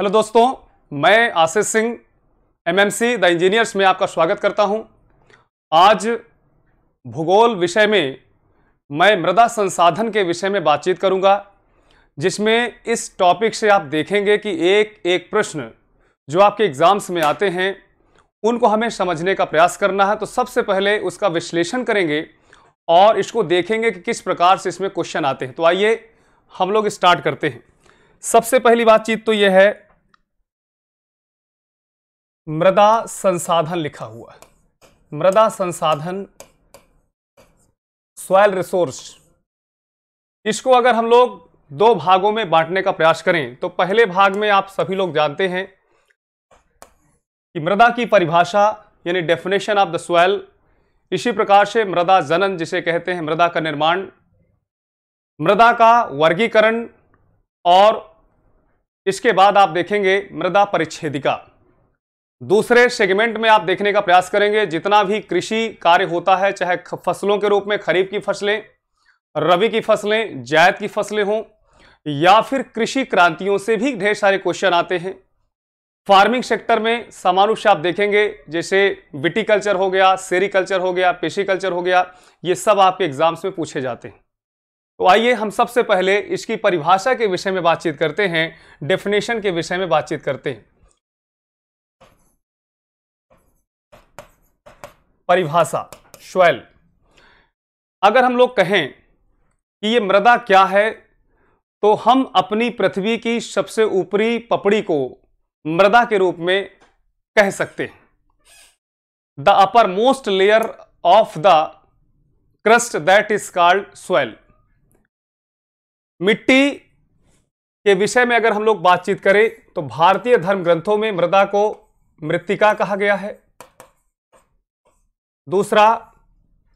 hello दोस्तों मैं Ashish Singh MMC the engineers में आपका स्वागत करता हूं आज भूगोल विषय में मैं मृदा संसाधन के विषय में बातचीत करूंगा जिसमें इस टॉपिक से आप देखेंगे कि एक एक प्रश्न जो आपके एग्ज़ाम्स में आते हैं उनको हमें समझने का प्रयास करना है तो सबसे पहले उसका विश्लेषण करेंगे और इसको देखेंगे कि किस प्रकार से इसमें क्वेश्चन आते हैं तो आइए हम लोग स्टार्ट करते हैं सबसे पहली बातचीत तो यह है मृदा संसाधन लिखा हुआ है मृदा संसाधन सॉयल रिसोर्स इसको अगर हम लोग दो भागों में बांटने का प्रयास करें तो पहले भाग में आप सभी लोग जानते हैं कि मृदा की परिभाषा यानी डेफिनेशन ऑफ द सॉयल इसी प्रकार से मृदा जनन जिसे कहते हैं मृदा का निर्माण मृदा का वर्गीकरण और इसके बाद आप देखेंगे मृदा परिच्छेदिका दूसरे सेगमेंट में आप देखने का प्रयास करेंगे जितना भी कृषि कार्य होता है चाहे फसलों के रूप में खरीफ की फसलें रबी की फसलें जायद की फसलें हों या फिर कृषि क्रांतियों से भी ढेर सारे क्वेश्चन आते हैं फार्मिंग सेक्टर में से आप देखेंगे जैसे विटिकल्चर हो गया सेरिकल्चर हो गया पेशीकल्चर हो गया ये सब आपके एग्जाम्स में पूछे जाते हैं तो आइए हम सबसे पहले इसकी परिभाषा के विषय में बातचीत करते हैं डेफिनेशन के विषय में बातचीत करते हैं परिभाषा श्वेल अगर हम लोग कहें कि ये मृदा क्या है तो हम अपनी पृथ्वी की सबसे ऊपरी पपड़ी को मृदा के रूप में कह सकते हैं the uppermost layer of the crust that is called soil मिट्टी के विषय में अगर हम लोग बातचीत करें तो भारतीय धर्म ग्रंथों में मृदा को मृतिका कहा गया है दूसरा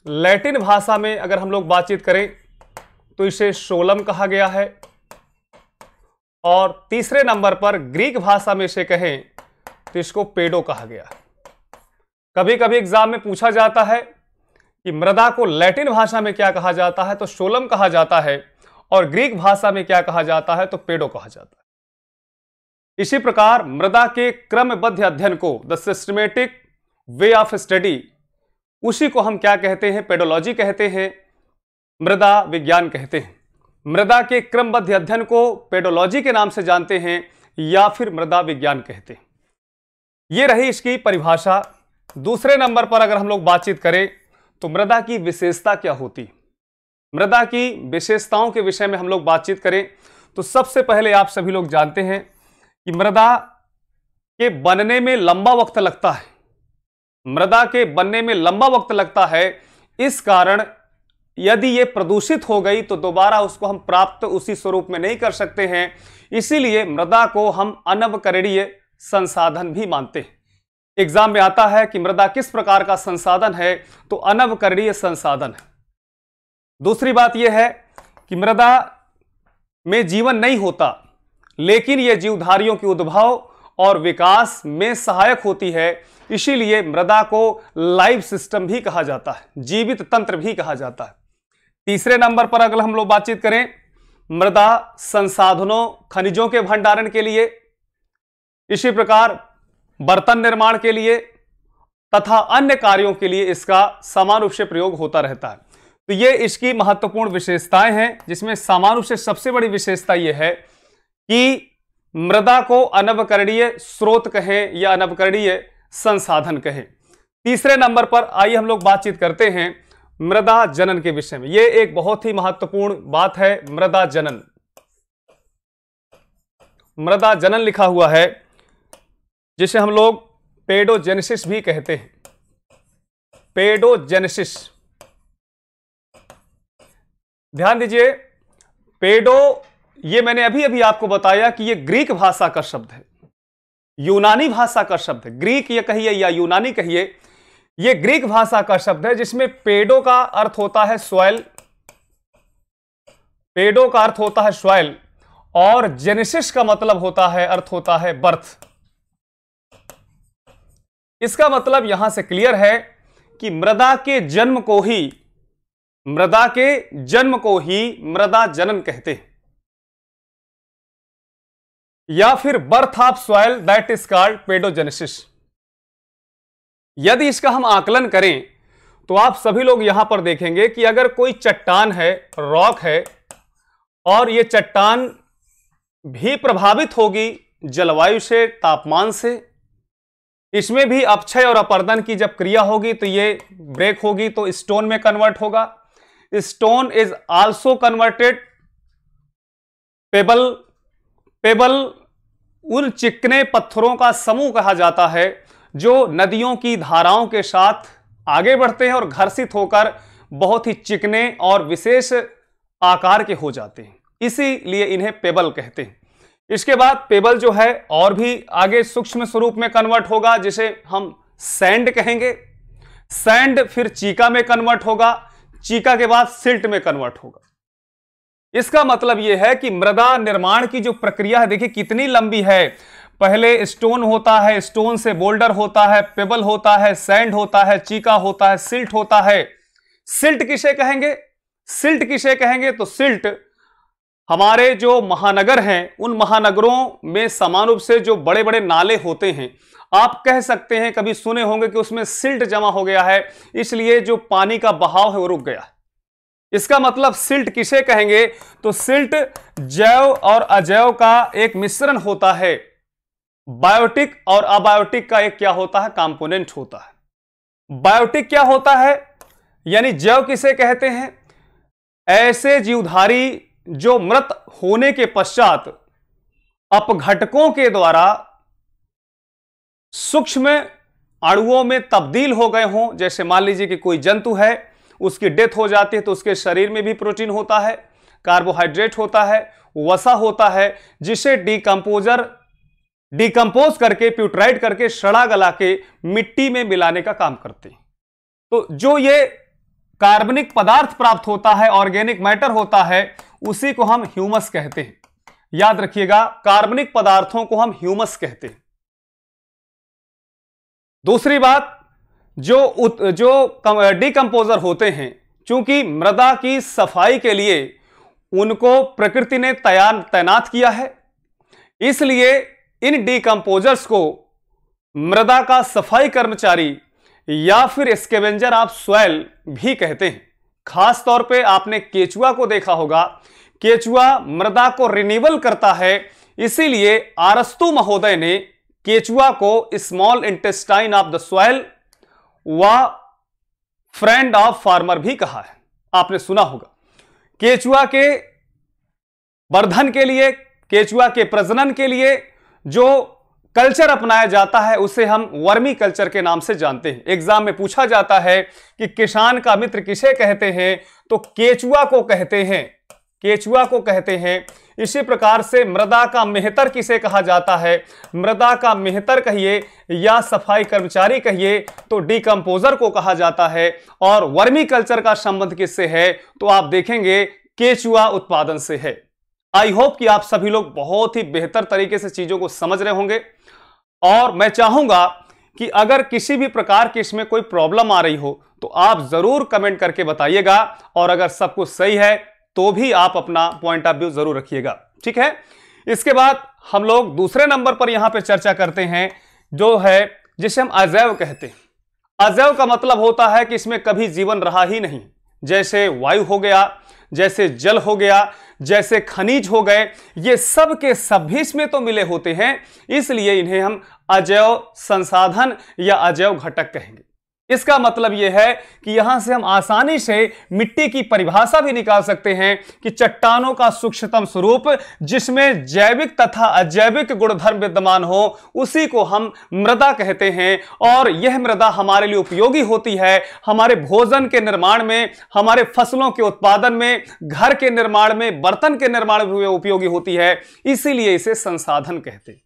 लैटिन भाषा में अगर हम लोग बातचीत करें तो इसे शोलम कहा गया है और तीसरे नंबर पर ग्रीक भाषा में इसे कहें तो इसको पेडो कहा गया है कभी कभी एग्जाम में पूछा जाता है कि मृदा को लैटिन भाषा में क्या कहा जाता है तो शोलम कहा जाता है और ग्रीक भाषा में क्या कहा जाता है तो पेडो कहा जाता है इसी प्रकार मृदा के क्रमबद्ध अध्ययन को the systematic way of study उसी को हम क्या कहते हैं पेडोलॉजी कहते हैं मृदा विज्ञान कहते हैं मृदा के क्रमबद्ध अध्ययन को पेडोलॉजी के नाम से जानते हैं या फिर मृदा विज्ञान कहते हैं ये रही इसकी परिभाषा दूसरे नंबर पर अगर हम लोग बातचीत करें तो मृदा की विशेषता क्या होती मृदा की विशेषताओं के विषय में हम लोग बातचीत करें तो सबसे पहले आप सभी लोग जानते हैं कि मृदा के बनने में लंबा वक्त लगता है मृदा के बनने में लंबा वक्त लगता है इस कारण यदि ये प्रदूषित हो गई तो दोबारा उसको हम प्राप्त उसी स्वरूप में नहीं कर सकते हैं इसीलिए मृदा को हम अनवकरणीय संसाधन भी मानते हैं एग्जाम में आता है कि मृदा किस प्रकार का संसाधन है तो अनवकरणीय संसाधन है दूसरी बात यह है कि मृदा में जीवन नहीं होता लेकिन यह जीवधारियों के उद्भव और विकास में सहायक होती है इसीलिए मृदा को लाइव सिस्टम भी कहा जाता है जीवित तंत्र भी कहा जाता है तीसरे नंबर पर अगर हम लोग बातचीत करें मृदा संसाधनों खनिजों के भंडारण के लिए इसी प्रकार बर्तन निर्माण के लिए तथा अन्य कार्यों के लिए इसका समान रूप से प्रयोग होता रहता है तो ये इसकी महत्वपूर्ण विशेषताएं हैं जिसमें समान रूप से सबसे बड़ी विशेषता यह है कि मृदा को अनवकरणीय स्रोत कहें या अनवकरणीय संसाधन कहें तीसरे नंबर पर आइए हम लोग बातचीत करते हैं मृदा जनन के विषय में यह एक बहुत ही महत्वपूर्ण बात है मृदा जनन मृदा जनन लिखा हुआ है जिसे हम लोग पेडोजेनेसिस भी कहते हैं पेडोजेनेसिस ध्यान दीजिए पेडो ये मैंने अभी अभी आपको बताया कि ये ग्रीक भाषा का शब्द है यूनानी भाषा का शब्द है ग्रीक ये कहिए या यूनानी कहिए ये ग्रीक भाषा का शब्द है जिसमें पेडो का अर्थ होता है सॉयल पेडो का अर्थ होता है सॉयल और जेनेसिस का मतलब होता है अर्थ होता है बर्थ इसका मतलब यहां से क्लियर है कि मृदा के जन्म को ही मृदा के जन्म को ही मृदा जनन कहते हैं या फिर birth of soil that is called pedogenesis यदि इसका हम आकलन करें तो आप सभी लोग यहां पर देखेंगे कि अगर कोई चट्टान है रॉक है और ये चट्टान भी प्रभावित होगी जलवायु से तापमान से इसमें भी अपक्षय और अपर्दन की जब क्रिया होगी तो ये ब्रेक होगी तो स्टोन में कन्वर्ट होगा stone is also converted pebble pebble उन चिकने पत्थरों का समूह कहा जाता है जो नदियों की धाराओं के साथ आगे बढ़ते हैं और घर्षित होकर बहुत ही चिकने और विशेष आकार के हो जाते हैं इसीलिए इन्हें पेबल कहते हैं इसके बाद पेबल जो है और भी आगे सूक्ष्म स्वरूप में कन्वर्ट होगा जिसे हम सैंड कहेंगे सैंड फिर चीका में कन्वर्ट होगा चीका के बाद सिल्ट में कन्वर्ट होगा इसका मतलब यह है कि मृदा निर्माण की जो प्रक्रिया है देखिए कितनी लंबी है पहले स्टोन होता है स्टोन से बोल्डर होता है पेबल होता है सैंड होता है चीका होता है सिल्ट होता है सिल्ट किसे कहेंगे सिल्ट किसे कहेंगे तो सिल्ट हमारे जो महानगर हैं उन महानगरों में समान रूप से जो बड़े बड़े नाले होते हैं आप कह सकते हैं कभी सुने होंगे कि उसमें सिल्ट जमा हो गया है इसलिए जो पानी का बहाव है वो रुक गया इसका मतलब सिल्ट किसे कहेंगे तो सिल्ट जैव और अजैव का एक मिश्रण होता है बायोटिक और अबायोटिक का एक क्या होता है कंपोनेंट होता है बायोटिक क्या होता है यानी जैव किसे कहते हैं ऐसे जीवधारी जो मृत होने के पश्चात अपघटकों के द्वारा सूक्ष्म अणुओं में तब्दील हो गए हों जैसे मान लीजिए कि कोई जंतु है उसकी डेथ हो जाती है तो उसके शरीर में भी प्रोटीन होता है कार्बोहाइड्रेट होता है वसा होता है जिसे डीकम्पोजर डीकम्पोज करके प्यूट्राइड करके सड़ा गला के मिट्टी में मिलाने का काम करते हैं तो जो ये कार्बनिक पदार्थ प्राप्त होता है ऑर्गेनिक मैटर होता है उसी को हम ह्यूमस कहते हैं याद रखिएगा कार्बनिक पदार्थों को हम ह्यूमस कहते हैं दूसरी बात जो उत, जो डिकम्पोजर होते हैं चूंकि मृदा की सफाई के लिए उनको प्रकृति ने तैयार तैनात किया है इसलिए इन डिकम्पोजर्स को मृदा का सफाई कर्मचारी या फिर स्केवेंजर आप सोयल भी कहते हैं खास तौर पे आपने केचुआ को देखा होगा केचुआ मृदा को रिन्यूअल करता है इसीलिए आरस्तु महोदय ने केचुआ को small intestine of the soil व फ्रेंड ऑफ फार्मर भी कहा है आपने सुना होगा केचुआ के वर्धन के लिए केचुआ के प्रजनन के लिए जो कल्चर अपनाया जाता है उसे हम वर्मी कल्चर के नाम से जानते हैं एग्जाम में पूछा जाता है कि किसान का मित्र किसे कहते हैं तो केचुआ को कहते हैं केचुआ को कहते हैं इसी प्रकार से मृदा का मेहतर किसे कहा जाता है मृदा का मेहतर कहिए या सफाई कर्मचारी कहिए तो डिकम्पोजर को कहा जाता है और वर्मी कल्चर का संबंध किससे है तो आप देखेंगे केचुआ उत्पादन से है आई होप कि आप सभी लोग बहुत ही बेहतर तरीके से चीज़ों को समझ रहे होंगे और मैं चाहूँगा कि अगर किसी भी प्रकार की इसमें कोई प्रॉब्लम आ रही हो तो आप ज़रूर कमेंट करके बताइएगा और अगर सब कुछ सही है तो भी आप अपना पॉइंट ऑफ व्यू जरूर रखिएगा ठीक है इसके बाद हम लोग दूसरे नंबर पर यहां पे चर्चा करते हैं जो है जिसे हम अजैव कहते हैं अजैव का मतलब होता है कि इसमें कभी जीवन रहा ही नहीं जैसे वायु हो गया जैसे जल हो गया जैसे खनिज हो गए ये सब के सभी इसमें तो मिले होते हैं इसलिए इन्हें हम अजैव संसाधन या अजैव घटक कहेंगे इसका मतलब यह है कि यहां से हम आसानी से मिट्टी की परिभाषा भी निकाल सकते हैं कि चट्टानों का सूक्ष्मतम स्वरूप जिसमें जैविक तथा अजैविक गुणधर्म विद्यमान हो उसी को हम मृदा कहते हैं और यह मृदा हमारे लिए उपयोगी होती है हमारे भोजन के निर्माण में हमारे फसलों के उत्पादन में घर के निर्माण में बर्तन के निर्माण में उपयोगी होती है इसीलिए इसे संसाधन कहते हैं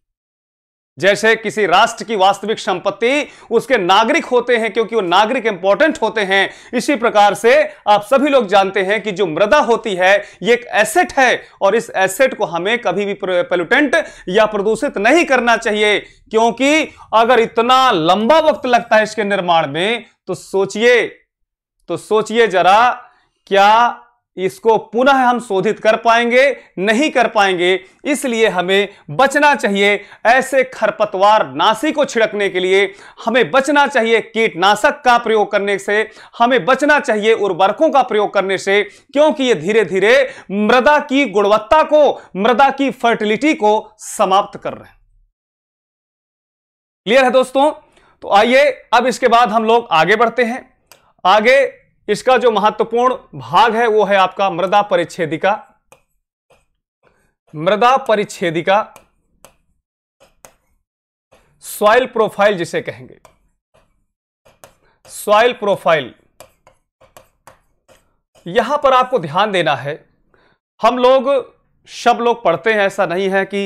जैसे किसी राष्ट्र की वास्तविक संपत्ति उसके नागरिक होते हैं क्योंकि वो नागरिक इंपॉर्टेंट होते हैं इसी प्रकार से आप सभी लोग जानते हैं कि जो मृदा होती है ये एक एसेट है और इस एसेट को हमें कभी भी पोल्यूटेंट या प्रदूषित नहीं करना चाहिए क्योंकि अगर इतना लंबा वक्त लगता है इसके निर्माण में तो सोचिए तो सोचिए जरा क्या इसको पुनः हम शोधित कर पाएंगे नहीं कर पाएंगे इसलिए हमें बचना चाहिए ऐसे खरपतवार नासी को छिड़कने के लिए हमें बचना चाहिए कीटनाशक का प्रयोग करने से हमें बचना चाहिए उर्वरकों का प्रयोग करने से क्योंकि ये धीरे धीरे मृदा की गुणवत्ता को मृदा की फर्टिलिटी को समाप्त कर रहे हैं क्लियर है दोस्तों तो आइए अब इसके बाद हम लोग आगे बढ़ते हैं आगे इसका जो महत्वपूर्ण भाग है वो है आपका मृदा परिच्छेदिका मृदा परिच्छेदिका सॉइल प्रोफाइल जिसे कहेंगे सॉइल प्रोफाइल यहां पर आपको ध्यान देना है हम लोग सब लोग पढ़ते हैं ऐसा नहीं है कि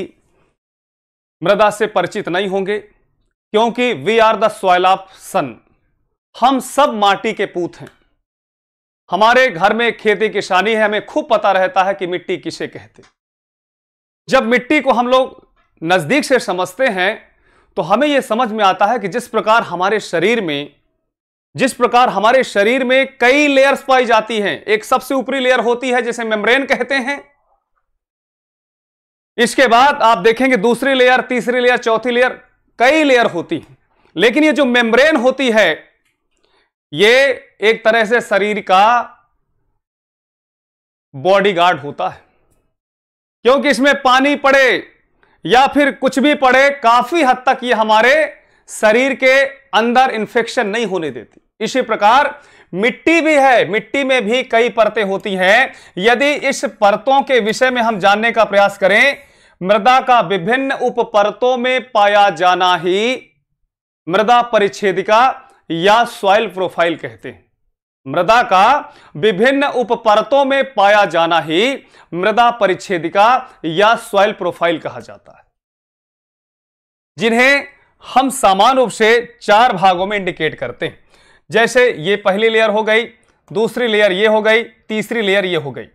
मृदा से परिचित नहीं होंगे क्योंकि we are the soil of son हम सब माटी के पूत हैं हमारे घर में खेती किसानी है हमें खूब पता रहता है कि मिट्टी किसे कहते जब मिट्टी को हम लोग नज़दीक से समझते हैं तो हमें यह समझ में आता है कि जिस प्रकार हमारे शरीर में जिस प्रकार हमारे शरीर में कई लेयर्स पाई जाती हैं एक सबसे ऊपरी लेयर होती है जिसे मेम्ब्रेन कहते हैं इसके बाद आप देखेंगे दूसरी लेयर तीसरी लेयर चौथी लेयर कई लेयर होती है लेकिन ये जो मेम्ब्रेन होती है ये एक तरह से शरीर का बॉडीगार्ड होता है क्योंकि इसमें पानी पड़े या फिर कुछ भी पड़े काफी हद तक ये हमारे शरीर के अंदर इन्फेक्शन नहीं होने देती इसी प्रकार मिट्टी भी है मिट्टी में भी कई परतें होती हैं यदि इस परतों के विषय में हम जानने का प्रयास करें मृदा का विभिन्न उप परतों में पाया जाना ही मृदा परिच्छेदिका या सॉइल प्रोफाइल कहते हैं मृदा का विभिन्न उपपरतों में पाया जाना ही मृदा परिच्छेदिका या सॉइल प्रोफाइल कहा जाता है जिन्हें हम सामान्य रूप से चार भागों में इंडिकेट करते हैं जैसे ये पहली लेयर हो गई दूसरी लेयर ये हो गई तीसरी लेयर ये हो गई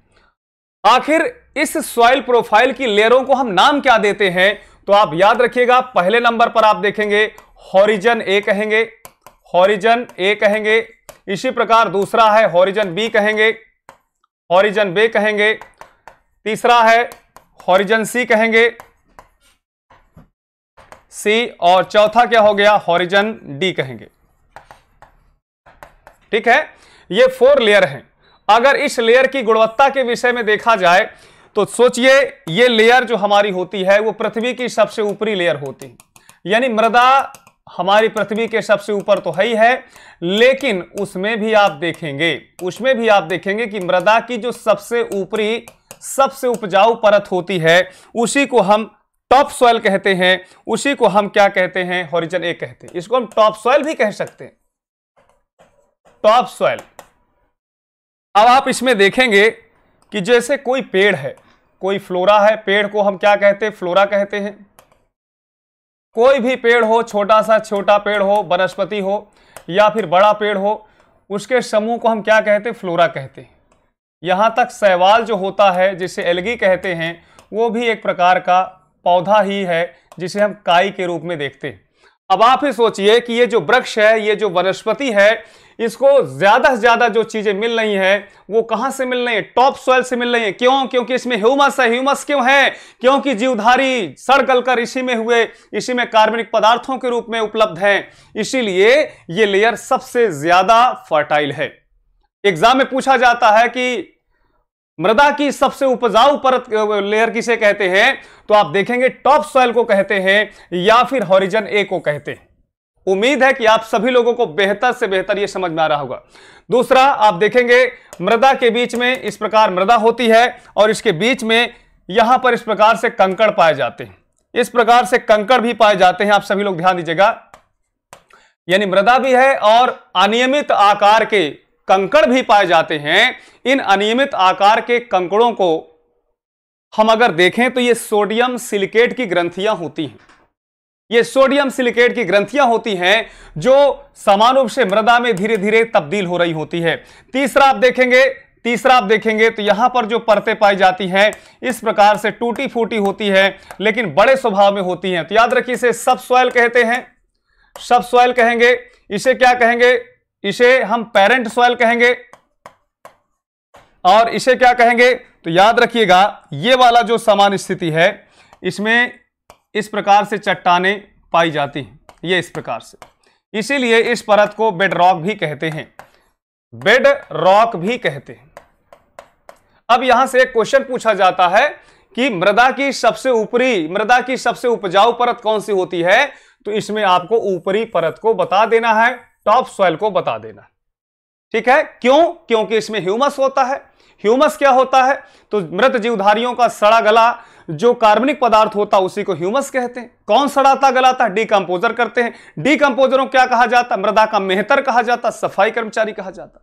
आखिर इस सॉइल प्रोफाइल की लेयरों को हम नाम क्या देते हैं तो आप याद रखिएगा पहले नंबर पर आप देखेंगे हॉरिजन ए कहेंगे हॉरिजन ए कहेंगे इसी प्रकार दूसरा है हॉरिजन बी कहेंगे हॉरिजन बे कहेंगे तीसरा है हॉरिजन सी कहेंगे सी और चौथा क्या हो गया हॉरिजन डी कहेंगे ठीक है ये फोर लेयर हैं अगर इस लेयर की गुणवत्ता के विषय में देखा जाए तो सोचिए ये लेयर जो हमारी होती है वो पृथ्वी की सबसे ऊपरी लेयर होती है यानी मृदा हमारी पृथ्वी के सबसे ऊपर तो है ही है लेकिन उसमें भी आप देखेंगे उसमें भी आप देखेंगे कि मृदा की जो सबसे ऊपरी सबसे उपजाऊ परत होती है उसी को हम टॉप सॉयल कहते हैं उसी को हम क्या कहते हैं हॉरिजन ए कहते हैं इसको हम टॉप सॉयल भी कह सकते हैं टॉप सॉयल अब आप इसमें देखेंगे कि जैसे कोई पेड़ है कोई फ्लोरा है पेड़ को हम क्या कहते हैं फ्लोरा कहते हैं कोई भी पेड़ हो छोटा सा छोटा पेड़ हो वनस्पति हो या फिर बड़ा पेड़ हो उसके समूह को हम क्या कहते हैं फ्लोरा कहते हैं यहाँ तक सहवाल जो होता है जिसे एलगी कहते हैं वो भी एक प्रकार का पौधा ही है जिसे हम काई के रूप में देखते हैं अब आप ही सोचिए कि ये जो वृक्ष है ये जो वनस्पति है इसको ज्यादा से ज्यादा जो चीजें मिल रही है वो कहां से मिल रही है टॉप सॉइल से मिल रही है क्यों क्योंकि इसमें ह्यूमस है ह्यूमस क्यों है क्योंकि जीवधारी सड़ गलकर कर इसी में हुए इसी में कार्बनिक पदार्थों के रूप में उपलब्ध है इसीलिए ये लेयर सबसे ज्यादा फर्टाइल है एग्जाम में पूछा जाता है कि मृदा की सबसे उपजाऊ परत लेयर किसे कहते हैं तो आप देखेंगे टॉप सॉइल को कहते हैं या फिर हॉरिजन ए को कहते हैं उम्मीद है कि आप सभी लोगों को बेहतर से बेहतर यह समझ में आ रहा होगा दूसरा आप देखेंगे मृदा के बीच में इस प्रकार मृदा होती है और इसके बीच में यहां पर इस प्रकार से कंकड़ पाए जाते हैं इस प्रकार से कंकड़ भी पाए जाते हैं आप सभी लोग ध्यान दीजिएगा यानी मृदा भी है और अनियमित आकार के कंकड़ भी पाए जाते हैं इन अनियमित आकार के कंकड़ों को हम अगर देखें तो ये सोडियम सिलिकेट की ग्रंथियां होती हैं ये सोडियम सिलिकेट की ग्रंथियां होती हैं जो समान रूप से मृदा में धीरे धीरे तब्दील हो रही होती है तीसरा आप देखेंगे तीसरा आप देखेंगे तो यहां पर जो परतें पाई जाती हैं इस प्रकार से टूटी फूटी होती है लेकिन बड़े स्वभाव में होती हैं तो याद रखिए इसे सब सॉइल कहते हैं सब सॉइल कहेंगे इसे क्या कहेंगे इसे हम पेरेंट सॉइल कहेंगे और इसे क्या कहेंगे तो याद रखिएगा ये वाला जो समान स्थिति है इसमें इस प्रकार से चट्टाने पाई जाती हैं ये इस प्रकार से इसीलिए इस परत को बेड रॉक भी कहते हैं बेड रॉक भी कहते हैं अब यहां से एक क्वेश्चन पूछा जाता है कि मृदा की सबसे ऊपरी मृदा की सबसे उपजाऊ परत कौन सी होती है तो इसमें आपको ऊपरी परत को बता देना है टॉप सॉइल को बता देना ठीक है क्यों क्योंकि इसमें ह्यूमस होता है ह्यूमस क्या होता है तो मृत जीवधारियों का सड़ा गला जो कार्बनिक पदार्थ होता है उसी को ह्यूमस कहते हैं कौन सड़ाता गलाता है करते हैं डीकम्पोजर क्या कहा जाता मृदा का मेहतर कहा जाता सफाई कर्मचारी कहा जाता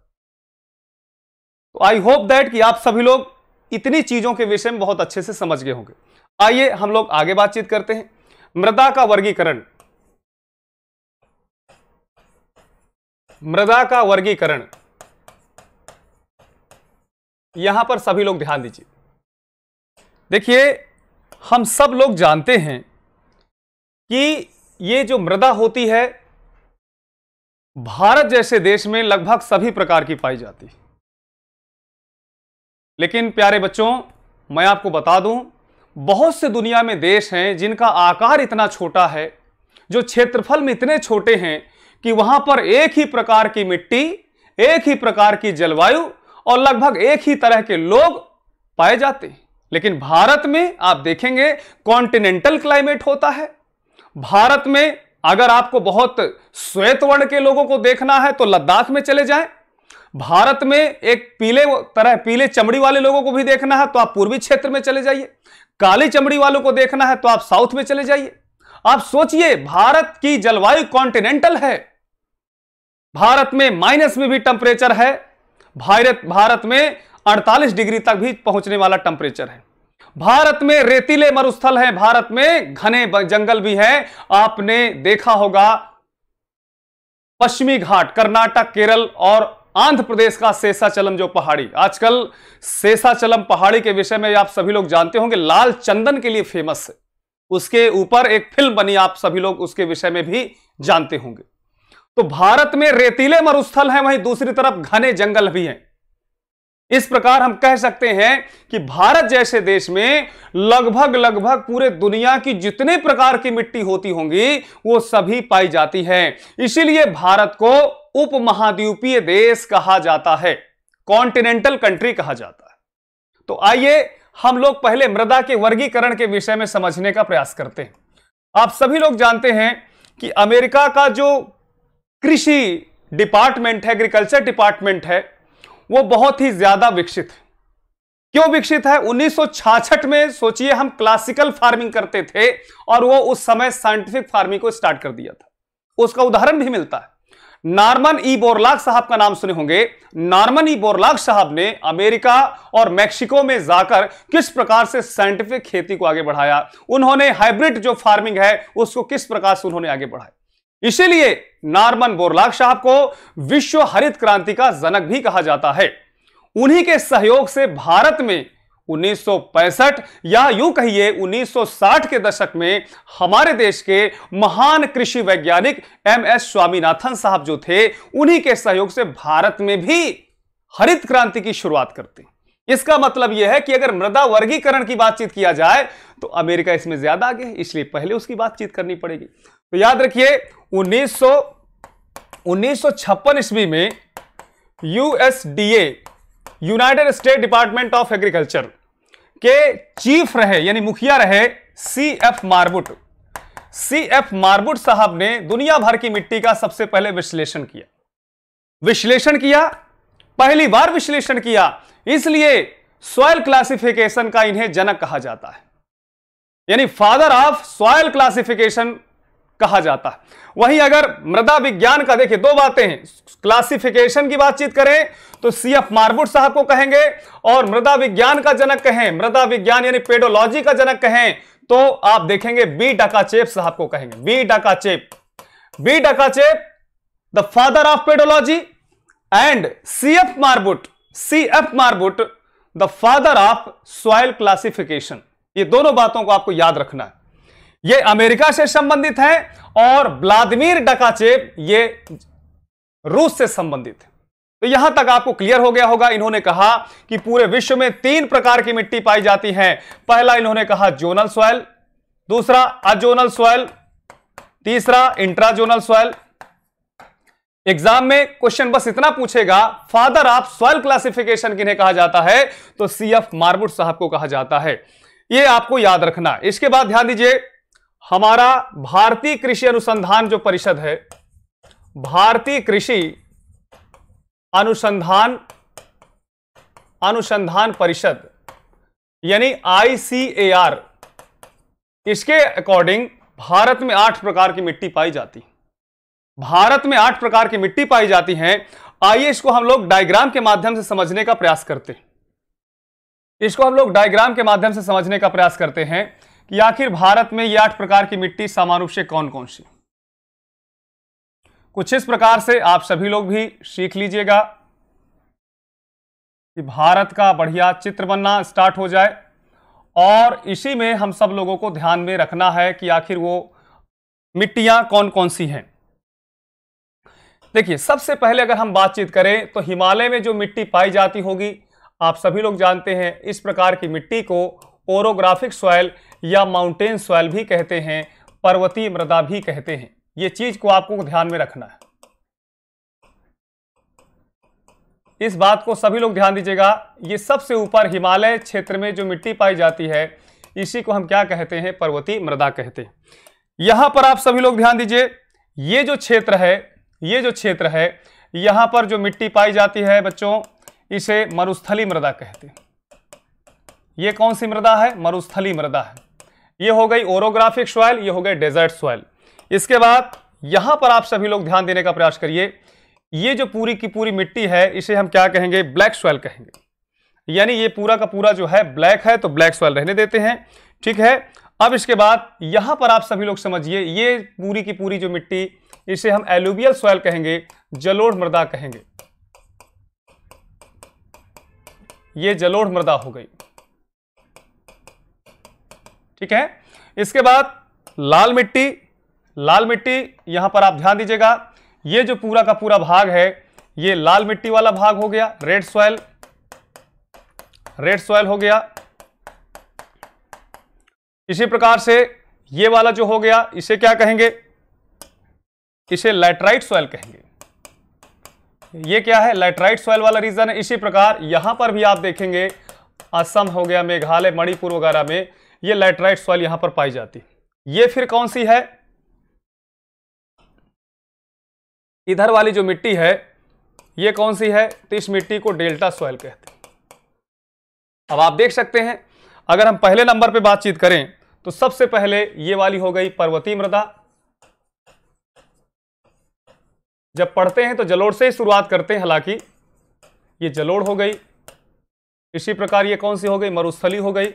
तो आई होप दैट कि आप सभी लोग इतनी चीजों के विषय में बहुत अच्छे से समझ गए होंगे आइए हम लोग आगे बातचीत करते हैं मृदा का वर्गीकरण मृदा का वर्गीकरण यहां पर सभी लोग ध्यान दीजिए देखिए हम सब लोग जानते हैं कि ये जो मृदा होती है भारत जैसे देश में लगभग सभी प्रकार की पाई जाती है लेकिन प्यारे बच्चों मैं आपको बता दूं बहुत से दुनिया में देश हैं जिनका आकार इतना छोटा है जो क्षेत्रफल में इतने छोटे हैं कि वहां पर एक ही प्रकार की मिट्टी एक ही प्रकार की जलवायु और लगभग एक ही तरह के लोग पाए जाते हैं लेकिन भारत में आप देखेंगे कॉन्टिनेंटल क्लाइमेट होता है भारत में अगर आपको बहुत श्वेत वर्ण के लोगों को देखना है तो लद्दाख में चले जाएं भारत में एक पीले तरह पीले चमड़ी वाले लोगों को भी देखना है तो आप पूर्वी क्षेत्र में चले जाइए काली चमड़ी वालों को देखना है तो आप साउथ में चले जाइए आप सोचिए भारत की जलवायु कॉन्टिनेंटल है भारत में माइनस में भी टेम्परेचर है भारत भारत में 48 डिग्री तक भी पहुंचने वाला टेम्परेचर है भारत में रेतीले मरुस्थल हैं भारत में घने जंगल भी हैं आपने देखा होगा पश्चिमी घाट कर्नाटक केरल और आंध्र प्रदेश का सेसाचलम जो पहाड़ी आजकल सेसाचलम पहाड़ी के विषय में आप सभी लोग जानते होंगे लाल चंदन के लिए फेमस है उसके ऊपर एक फिल्म बनी आप सभी लोग उसके विषय में भी जानते होंगे तो भारत में रेतीले मरुस्थल हैं वहीं दूसरी तरफ घने जंगल भी हैं इस प्रकार हम कह सकते हैं कि भारत जैसे देश में लगभग लगभग पूरे दुनिया की जितने प्रकार की मिट्टी होती होंगी वो सभी पाई जाती है इसीलिए भारत को उप महाद्वीपीय देश कहा जाता है कॉन्टिनेंटल कंट्री कहा जाता है तो आइए हम लोग पहले मृदा के वर्गीकरण के विषय में समझने का प्रयास करते हैं आप सभी लोग जानते हैं कि अमेरिका का जो कृषि डिपार्टमेंट है एग्रीकल्चर डिपार्टमेंट है वो बहुत ही ज़्यादा विकसित है क्यों विकसित है 1966 में सोचिए हम क्लासिकल फार्मिंग करते थे और वो उस समय साइंटिफिक फार्मिंग को स्टार्ट कर दिया था उसका उदाहरण भी मिलता है नॉर्मन ई बोरलाग साहब का नाम सुने होंगे नॉर्मन ई बोरलाग साहब ने अमेरिका और मेक्सिको में जाकर किस प्रकार से साइंटिफिक खेती को आगे बढ़ाया उन्होंने हाइब्रिड जो फार्मिंग है उसको किस प्रकार से उन्होंने आगे बढ़ाया इसीलिए नारमन बोरलाग साहब को विश्व हरित क्रांति का जनक भी कहा जाता है उन्हीं के सहयोग से भारत में 1965 या यू कहिए 1960 के दशक में हमारे देश के महान कृषि वैज्ञानिक एम एस स्वामीनाथन साहब जो थे उन्हीं के सहयोग से भारत में भी हरित क्रांति की शुरुआत करते इसका मतलब यह है कि अगर मृदा वर्गीकरण की बातचीत किया जाए तो अमेरिका इसमें ज्यादा आगे है इसलिए पहले उसकी बातचीत करनी पड़ेगी तो याद रखिए 1900 1956 ईस्वी में USDA United State Department of Agriculture के चीफ रहे यानी मुखिया रहे सी एफ मारबुट सी एफ मारबुट साहब ने दुनिया भर की मिट्टी का सबसे पहले विश्लेषण किया विश्लेषण किया पहली बार विश्लेषण किया इसलिए सॉयल क्लासिफिकेशन का इन्हें जनक कहा जाता है यानी फादर ऑफ सॉयल क्लासिफिकेशन कहा जाता है वहीं अगर मृदा विज्ञान का देखिए दो बातें हैं क्लासिफिकेशन की बातचीत करें तो सी एफ मारबुट साहब को कहेंगे और मृदा विज्ञान का जनक कहें मृदा विज्ञान यानी पेडोलॉजी का जनक कहें तो आप देखेंगे बी डकाचेप साहब को कहेंगे B Dokuchaev B Dokuchaev the father of pedology and C F Marbut C F Marbut the father of soil classification ये दोनों बातों को आपको याद रखना है ये अमेरिका से संबंधित हैं और व्लादिमीर डकाचेव ये रूस से संबंधित है तो यहां तक आपको क्लियर हो गया होगा इन्होंने कहा कि पूरे विश्व में तीन प्रकार की मिट्टी पाई जाती है पहला इन्होंने कहा जोनल सॉयल दूसरा अजोनल सॉयल तीसरा इंट्राजोनल सॉयल एग्जाम में क्वेश्चन बस इतना पूछेगा फादर ऑफ सॉयल क्लासिफिकेशन किन्हें कहा जाता है तो सी एफ मारबुट साहब को कहा जाता है यह आपको याद रखना इसके बाद ध्यान दीजिए हमारा भारतीय कृषि अनुसंधान जो परिषद है भारतीय कृषि अनुसंधान अनुसंधान परिषद यानी आईसीएआर इसके अकॉर्डिंग भारत में आठ प्रकार की मिट्टी पाई जाती भारत में आठ प्रकार की मिट्टी पाई जाती है आइए इसको हम लोग डायग्राम के माध्यम से समझने का प्रयास करते हैं इसको हम लोग डायग्राम के माध्यम से समझने का प्रयास करते हैं कि आखिर भारत में ये आठ प्रकार की मिट्टी सामान्य रूप से कौन कौन सी कुछ इस प्रकार से आप सभी लोग भी सीख लीजिएगा कि भारत का बढ़िया चित्र बनना स्टार्ट हो जाए और इसी में हम सब लोगों को ध्यान में रखना है कि आखिर वो मिट्टियां कौन कौन सी हैं देखिए सबसे पहले अगर हम बातचीत करें तो हिमालय में जो मिट्टी पाई जाती होगी आप सभी लोग जानते हैं इस प्रकार की मिट्टी को ओरोग्राफिक सॉयल या माउंटेन सॉयल भी कहते हैं पर्वतीय मृदा भी कहते हैं ये चीज को आपको ध्यान में रखना है इस बात को सभी लोग ध्यान दीजिएगा ये सबसे ऊपर हिमालय क्षेत्र में जो मिट्टी पाई जाती है इसी को हम क्या कहते हैं पर्वतीय मृदा कहते हैं यहां पर आप सभी लोग ध्यान दीजिए ये जो क्षेत्र है ये जो क्षेत्र है यहाँ पर जो मिट्टी पाई जाती है बच्चों इसे मरुस्थली मृदा कहते हैं ये कौन सी मृदा है मरुस्थली मृदा है ये हो गई ओरोग्राफिक सॉइल ये हो गई डेजर्ट सॉयल इसके बाद यहां पर आप सभी लोग ध्यान देने का प्रयास करिए ये जो पूरी की पूरी मिट्टी है इसे हम क्या कहेंगे ब्लैक सॉइल कहेंगे यानी ये पूरा का पूरा जो है ब्लैक है तो ब्लैक सॉइल रहने देते हैं ठीक है अब इसके बाद यहां पर आप सभी लोग समझिए ये पूरी की पूरी जो मिट्टी इसे हम एलुबियल सॉयल कहेंगे जलोढ़ मृदा कहेंगे ये जलोढ़ मृदा हो गई ठीक है इसके बाद लाल मिट्टी लाल मिट्टी यहां पर आप ध्यान दीजिएगा ये जो पूरा का पूरा भाग है ये लाल मिट्टी वाला भाग हो गया रेड सॉयल रेड सॉयल हो गया इसी प्रकार से ये वाला जो हो गया इसे क्या कहेंगे इसे लेटराइट सॉयल कहेंगे ये क्या है लेटराइट सॉयल वाला रीजन है इसी प्रकार यहां पर भी आप देखेंगे असम हो गया मेघालय मणिपुर वगैरह में ये लेटराइट सॉइल यहां पर पाई जाती ये फिर कौन सी है इधर वाली जो मिट्टी है ये कौन सी है तो इस मिट्टी को डेल्टा सॉइल कहते हैं अब आप देख सकते हैं अगर हम पहले नंबर पे बातचीत करें तो सबसे पहले ये वाली हो गई पर्वतीय मृदा जब पढ़ते हैं तो जलोड़ से ही शुरुआत करते हैं हालांकि ये जलोड़ हो गई इसी प्रकार ये कौन सी हो गई मरुस्थली हो गई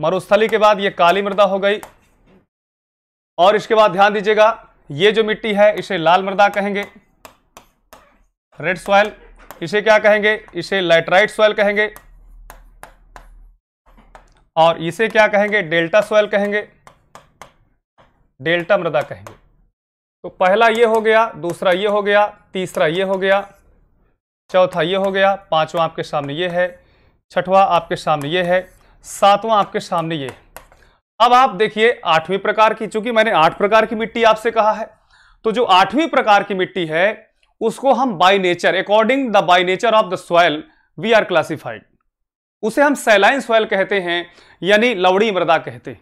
मरुस्थली के बाद ये काली मृदा हो गई और इसके बाद ध्यान दीजिएगा ये जो मिट्टी है इसे लाल मृदा कहेंगे रेड सॉइल इसे क्या कहेंगे इसे लेटराइट सॉइल कहेंगे और इसे क्या कहेंगे डेल्टा सॉइल कहेंगे डेल्टा मृदा कहेंगे तो पहला ये हो गया दूसरा ये हो गया तीसरा ये हो गया चौथा ये हो गया पांचवा आपके सामने ये है छठवा आपके सामने ये है सातवां आपके सामने ये अब आप देखिए आठवीं प्रकार की चूंकि मैंने आठ प्रकार की मिट्टी आपसे कहा है तो जो आठवीं प्रकार की मिट्टी है उसको हम by nature according the by nature of the soil we are classified उसे हम सैलाइन सॉयल कहते हैं यानी लवड़ी मृदा कहते हैं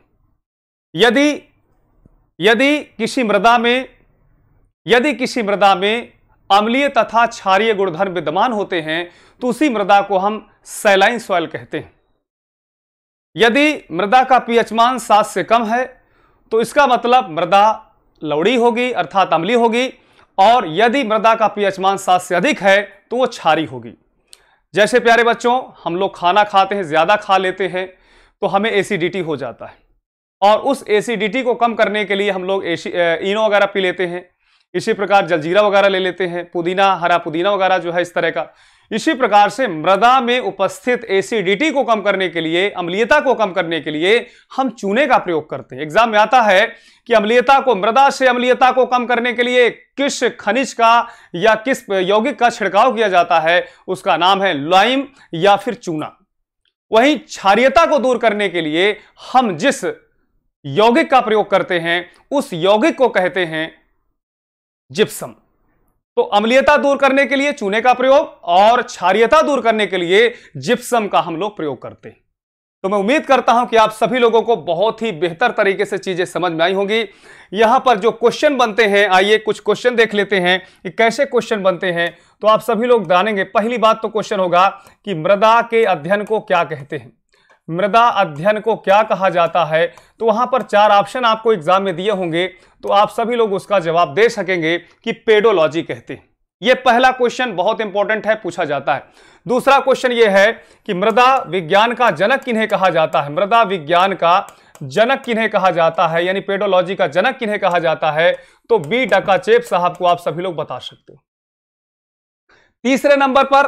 यदि यदि किसी मृदा में यदि किसी मृदा में अम्लीय तथा क्षारीय गुणधर्म विद्यमान होते हैं तो उसी मृदा को हम सैलाइन सॉयल कहते हैं यदि मृदा का पीएच मान सात से कम है तो इसका मतलब मृदा लौड़ी होगी अर्थात अम्ली होगी और यदि मृदा का पीएच मान सात से अधिक है तो वो छारी होगी जैसे प्यारे बच्चों हम लोग खाना खाते हैं ज़्यादा खा लेते हैं तो हमें एसिडिटी हो जाता है और उस एसिडिटी को कम करने के लिए हम लोग एसी इनो वगैरह पी लेते हैं इसी प्रकार जलजीरा वगैरह ले लेते हैं पुदीना हरा पुदीना वगैरह जो है इस तरह का इसी प्रकार से मृदा में उपस्थित एसिडिटी को कम करने के लिए अम्लीयता को कम करने के लिए हम चूने का प्रयोग करते हैं एग्जाम में आता है कि अम्लीयता को मृदा से अम्लीयता को कम करने के लिए किस खनिज का या किस यौगिक का छिड़काव किया जाता है उसका नाम है लाइम या फिर चूना वहीं क्षारियता को दूर करने के लिए हम जिस यौगिक का प्रयोग करते हैं उस यौगिक को कहते हैं जिप्सम तो अम्लीयता दूर करने के लिए चूने का प्रयोग और क्षारियता दूर करने के लिए जिप्सम का हम लोग प्रयोग करते हैं तो मैं उम्मीद करता हूं कि आप सभी लोगों को बहुत ही बेहतर तरीके से चीजें समझ में आई होंगी यहां पर जो क्वेश्चन बनते हैं आइए कुछ क्वेश्चन देख लेते हैं कि कैसे क्वेश्चन बनते हैं तो आप सभी लोग जानेंगे पहली बात तो क्वेश्चन होगा कि मृदा के अध्ययन को क्या कहते हैं मृदा अध्ययन को क्या कहा जाता है तो वहां पर चार ऑप्शन आपको एग्जाम में दिए होंगे तो आप सभी लोग उसका जवाब दे सकेंगे कि पेडोलॉजी कहते हैं यह पहला क्वेश्चन बहुत इंपॉर्टेंट है पूछा जाता है दूसरा क्वेश्चन यह है कि मृदा विज्ञान का जनक किन्हें कहा जाता है मृदा विज्ञान का जनक किन्हें कहा जाता है यानी पेडोलॉजी का जनक किन्हें कहा जाता है तो बी डकाचेप साहब को आप सभी लोग बता सकते हो तीसरे नंबर पर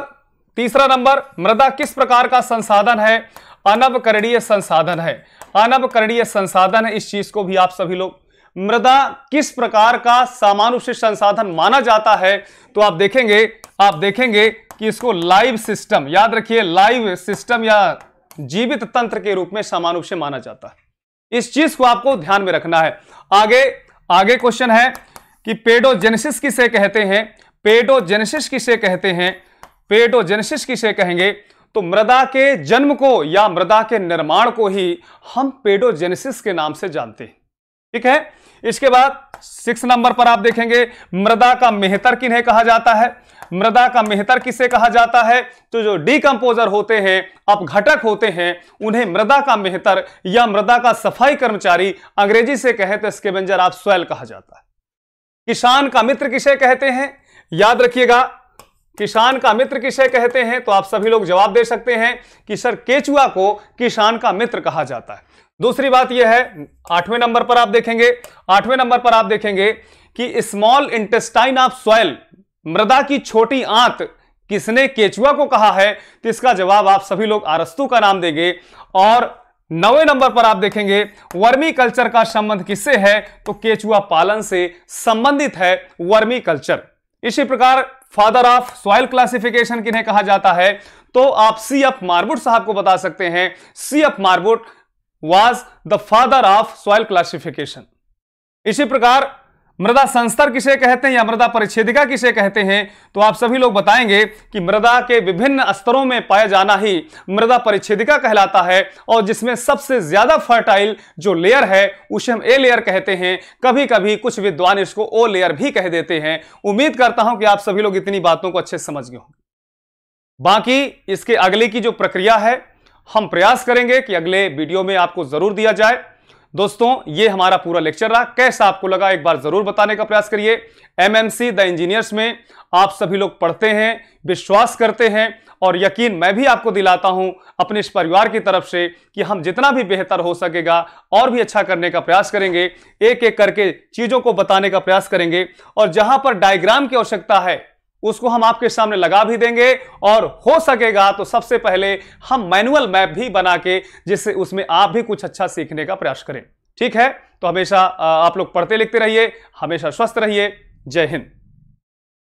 तीसरा नंबर मृदा किस प्रकार का संसाधन है अनवकरणीय संसाधन है अनवकरणीय संसाधन है इस चीज को भी आप सभी लोग मृदा किस प्रकार का सामान संसाधन माना जाता है तो आप देखेंगे आप देखेंगे कि इसको लाइव सिस्टम याद रखिए लाइव सिस्टम या जीवित तंत्र के रूप में से माना जाता है इस चीज को आपको ध्यान में रखना है आगे आगे क्वेश्चन है कि पेडोजेनेसिस किसे कहते हैं पेडोजेनेसिस किसे कहते हैं पेडोजेनेसिस किसे कहेंगे तो मृदा के जन्म को या मृदा के निर्माण को ही हम पेडोजेनेसिस के नाम से जानते हैं ठीक है इसके बाद सिक्स नंबर पर आप देखेंगे मृदा का मेहतर किन्हें कहा जाता है मृदा का मेहतर किसे कहा जाता है तो जो डीकम्पोजर होते हैं अपघटक होते हैं उन्हें मृदा का मेहतर या मृदा का सफाई कर्मचारी अंग्रेजी से कहे तो स्केवेंजर आप स्वेल कहा जाता है किसान का मित्र किसे कहते हैं याद रखिएगा किसान का मित्र किसे कहते हैं तो आप सभी लोग जवाब दे सकते हैं कि सर केचुआ को किसान का मित्र कहा जाता है दूसरी बात यह है आठवें नंबर पर आप देखेंगे आठवें नंबर पर आप देखेंगे कि स्मॉल इंटेस्टाइन ऑफ सॉयल मृदा की छोटी आंत किसने केचुआ को कहा है तो इसका जवाब आप सभी लोग आरस्तु का नाम देंगे और नवे नंबर पर आप देखेंगे वर्मी कल्चर का संबंध किससे है तो केचुआ पालन से संबंधित है वर्मी कल्चर इसी प्रकार फादर ऑफ सॉइल क्लासिफिकेशन किन्हें कहा जाता है तो आप सी एफ मारबुट साहब को बता सकते हैं C F Marbut was the father of soil classification इसी प्रकार मृदा संस्तर किसे कहते हैं या मृदा परिच्छेदिका किसे कहते हैं तो आप सभी लोग बताएंगे कि मृदा के विभिन्न स्तरों में पाया जाना ही मृदा परिच्छेदिका कहलाता है और जिसमें सबसे ज्यादा फर्टाइल जो लेयर है उसे हम ए लेयर कहते हैं कभी कभी कुछ विद्वान इसको ओ लेयर भी कह देते हैं उम्मीद करता हूं कि आप सभी लोग इतनी बातों को अच्छे से समझ गए होंगे बाकी इसके अगले की जो प्रक्रिया है हम प्रयास करेंगे कि अगले वीडियो में आपको जरूर दिया जाए दोस्तों ये हमारा पूरा लेक्चर रहा कैसा आपको लगा एक बार जरूर बताने का प्रयास करिए एमएमसी द इंजीनियर्स में आप सभी लोग पढ़ते हैं विश्वास करते हैं और यकीन मैं भी आपको दिलाता हूं अपने इस परिवार की तरफ से कि हम जितना भी बेहतर हो सकेगा और भी अच्छा करने का प्रयास करेंगे एक एक करके चीज़ों को बताने का प्रयास करेंगे और जहां पर डायग्राम की आवश्यकता है उसको हम आपके सामने लगा भी देंगे और हो सकेगा तो सबसे पहले हम मैनुअल मैप भी बना के जिससे उसमें आप भी कुछ अच्छा सीखने का प्रयास करें ठीक है तो हमेशा आप लोग पढ़ते लिखते रहिए हमेशा स्वस्थ रहिए जय हिंद